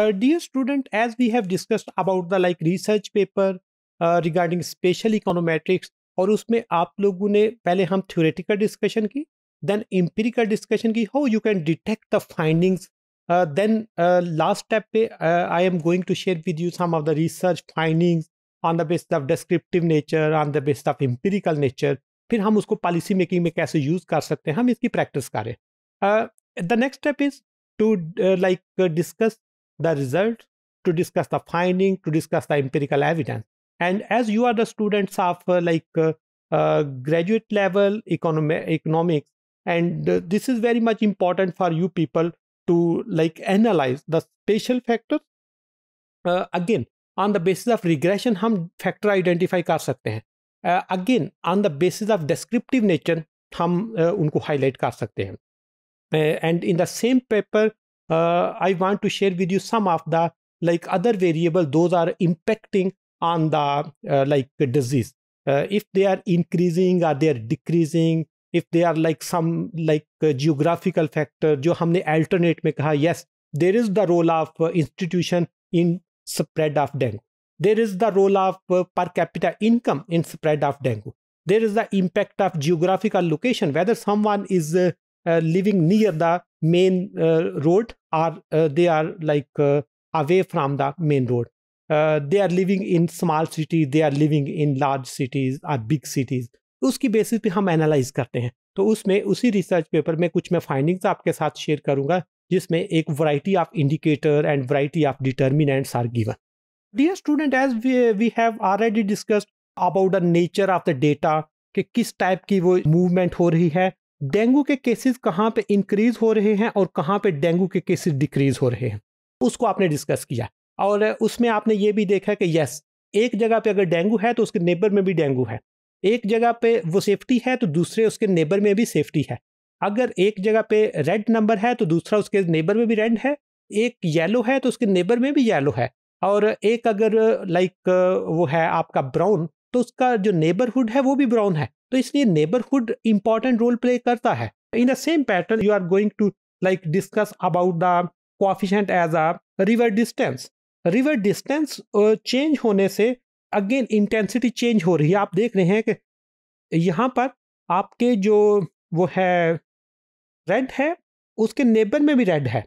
Uh, student as we have discussed about the like research paper regarding special regarding और उसमें आप लोगों ने पहले हम थ्योरेटिकल डिस्कशन की देन इम्पेरिकल डिस्कशन की how you can detect the findings then last step पे I am going to share with you some of the research findings on the base of descriptive nature on the base of empirical nature फिर हम उसको policy making में कैसे use कर सकते हैं हम इसकी प्रैक्टिस करें the next step is to like discuss the result, to discuss the finding, to discuss the empirical evidence. And as you are the students of uh, like uh, uh, graduate level economi- economics, and uh, this is very much important for you people to like analyze the spatial factors. again, on the basis of regression hum factor identify kar sakte hain uh, again on the basis of descriptive nature hum uh, unko highlight kar sakte hain uh, and in the same paper uh, uh, I want to share with you some of the like other variable those are impacting on the uh, like disease. Uh, if they are increasing or they are decreasing, if they are like some like uh, geographical factor, जो हमने alternate में कहा yes there is the role of uh, institution in spread of dengue. There is the role of uh, per capita income in spread of dengue. There is the impact of geographical location, whether someone is Uh, living near the main uh, road or uh, they are like away from the main road. they are living in small cities, they are living in large cities or big cities. उसकी basis पे हम analyse करते हैं तो उसमें उसी research paper में कुछ मैं फाइंडिंग्स आपके साथ शेयर करूंगा जिसमें एक variety of indicator and variety of determinants are given dear student as we have already discussed about the nature of the data कि किस टाइप की वो मूवमेंट हो रही है डेंगू के केसेस कहाँ पे इंक्रीज हो रहे हैं और कहाँ पे डेंगू के केसेस डिक्रीज हो रहे हैं उसको आपने डिस्कस किया और उसमें आपने ये भी देखा कि यस एक जगह पे अगर डेंगू है तो उसके नेबर में भी डेंगू है एक जगह पे वो सेफ्टी है तो दूसरे उसके नेबर में भी सेफ्टी है अगर एक जगह पे रेड नंबर है तो दूसरा उसके नेबर में भी रेड है एक येलो है तो उसके नेबर में भी येलो है और एक अगर लाइक वो है आपका ब्राउन तो उसका जो नेबरहुड है वो भी ब्राउन है तो इसलिए नेबरहुड इंपॉर्टेंट रोल प्ले करता है in the same pattern you are going to like discuss about the coefficient as a river distance river distance change होने से अगेन इंटेंसिटी चेंज हो रही है आप देख रहे हैं कि यहाँ पर आपके जो वो है रेड है उसके नेबर में भी रेड है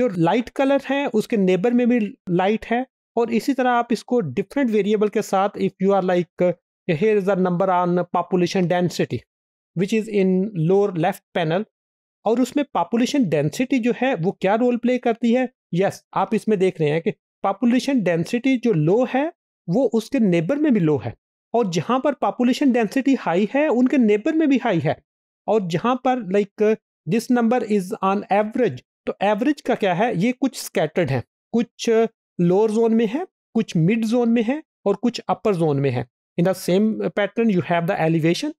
जो लाइट कलर है उसके नेबर में भी लाइट है और इसी तरह आप इसको डिफरेंट वेरिएबल के साथ if you are like here is the number on population density which is in lower left panel और उसमें population density जो है वो क्या role play करती है yes आप इसमें देख रहे हैं कि population density जो low है वो उसके neighbor में भी low है और जहाँ पर population density high है उनके neighbor में भी high है और जहाँ पर like this number is on average तो average का क्या है ये कुछ scattered है कुछ लोअर जोन में है कुछ मिड जोन में है और कुछ अपर जोन में है in the same pattern you have the elevation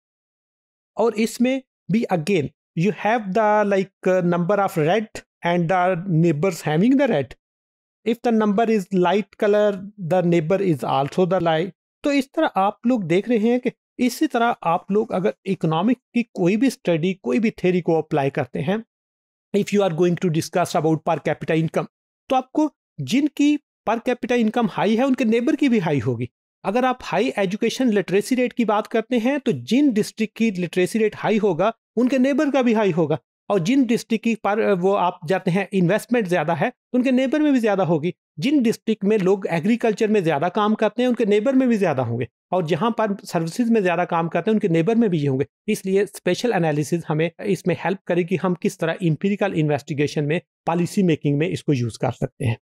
और इसमें भी again you have the like number of red and the the having the red if the number is light colour the neighbour is is the light तो इस तरह आप लोग देख रहे हैं कि इसी तरह आप लोग अगर इकोनॉमिक की कोई भी स्टडी कोई भी थेरी को अप्लाई करते हैं if you are going to discuss about per capita income तो आपको जिनकी पर कैपिटा इनकम हाई है उनके नेबर की भी हाई होगी अगर आप हाई एजुकेशन लिटरेसी रेट की बात करते हैं तो जिन डिस्ट्रिक्ट की लिटरेसी रेट हाई होगा उनके नेबर का भी हाई होगा और जिन डिस्ट्रिक्ट की पर वो आप जाते हैं इन्वेस्टमेंट ज़्यादा है तो उनके नेबर में भी ज़्यादा होगी जिन डिस्ट्रिक्ट में लोग एग्रीकल्चर में ज़्यादा काम करते हैं उनके नेबर में भी ज़्यादा होंगे और जहाँ पर सर्विसेज में ज़्यादा काम करते हैं उनके नेबर में भी ये होंगे इसलिए स्पेशल एनालिसिस हमें इसमें हेल्प करेगी हम किस तरह इंपेरिकल इन्वेस्टिगेशन में पॉलिसी मेकिंग में इसको यूज़ कर सकते हैं